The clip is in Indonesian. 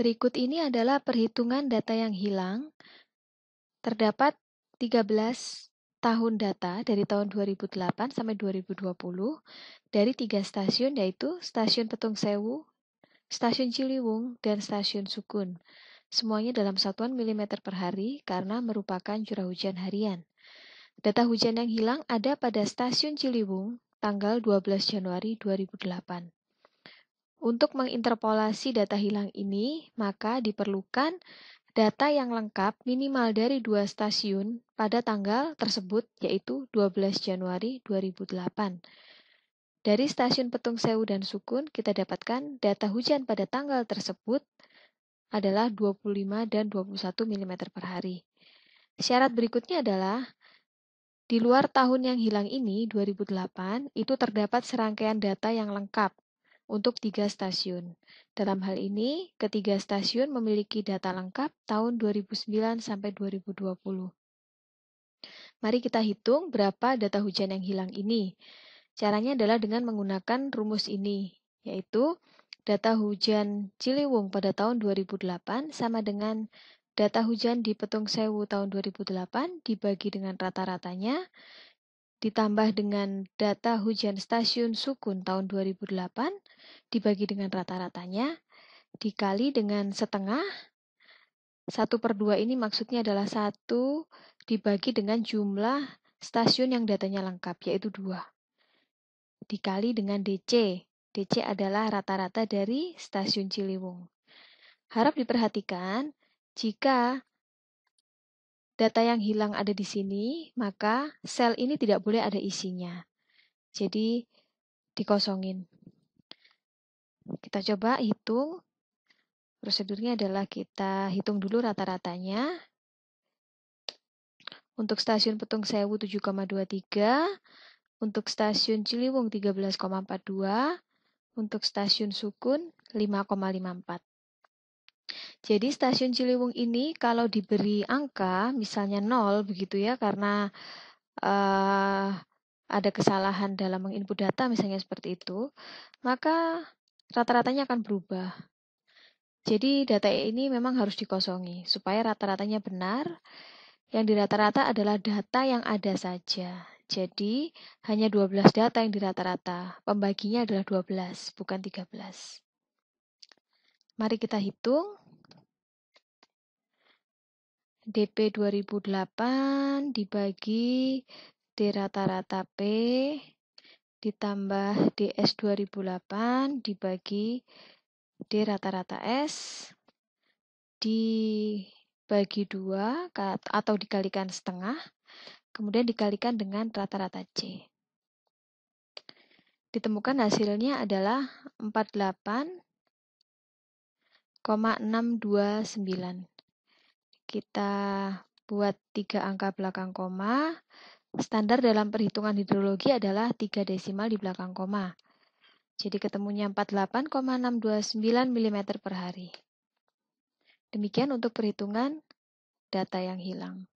Berikut ini adalah perhitungan data yang hilang. Terdapat 13 tahun data dari tahun 2008 sampai 2020 dari tiga stasiun yaitu Stasiun Petung Sewu, Stasiun Ciliwung, dan Stasiun Sukun. Semuanya dalam satuan milimeter per hari karena merupakan curah hujan harian. Data hujan yang hilang ada pada Stasiun Ciliwung tanggal 12 Januari 2008. Untuk menginterpolasi data hilang ini, maka diperlukan data yang lengkap minimal dari dua stasiun pada tanggal tersebut, yaitu 12 Januari 2008. Dari stasiun Petung Sewu dan Sukun, kita dapatkan data hujan pada tanggal tersebut adalah 25 dan 21 mm per hari. Syarat berikutnya adalah di luar tahun yang hilang ini, 2008, itu terdapat serangkaian data yang lengkap untuk tiga stasiun. Dalam hal ini, ketiga stasiun memiliki data lengkap tahun 2009 sampai 2020. Mari kita hitung berapa data hujan yang hilang ini. Caranya adalah dengan menggunakan rumus ini, yaitu data hujan Ciliwung pada tahun 2008 sama dengan data hujan di Petung Sewu tahun 2008 dibagi dengan rata-ratanya, ditambah dengan data hujan stasiun Sukun tahun 2008 dibagi dengan rata-ratanya dikali dengan setengah 1 per 2 ini maksudnya adalah 1 dibagi dengan jumlah stasiun yang datanya lengkap yaitu 2 dikali dengan DC DC adalah rata-rata dari stasiun Ciliwung harap diperhatikan jika data yang hilang ada di sini, maka sel ini tidak boleh ada isinya. Jadi dikosongin. Kita coba hitung. Prosedurnya adalah kita hitung dulu rata-ratanya. Untuk stasiun Petung Sewu 7,23, untuk stasiun Ciliwung 13,42, untuk stasiun Sukun 5,54. Jadi stasiun Ciliwung ini kalau diberi angka misalnya 0 begitu ya karena uh, ada kesalahan dalam menginput data misalnya seperti itu, maka rata-ratanya akan berubah. Jadi data ini memang harus dikosongi supaya rata-ratanya benar. Yang di rata-rata adalah data yang ada saja. Jadi hanya 12 data yang di rata-rata. Pembaginya adalah 12, bukan 13. Mari kita hitung. DP 2008 dibagi D rata-rata P ditambah DS 2008 dibagi D rata-rata S dibagi 2 atau dikalikan setengah kemudian dikalikan dengan rata-rata C. Ditemukan hasilnya adalah 48,629. Kita buat tiga angka belakang koma. Standar dalam perhitungan hidrologi adalah 3 desimal di belakang koma. Jadi ketemunya 48,629 mm per hari. Demikian untuk perhitungan data yang hilang.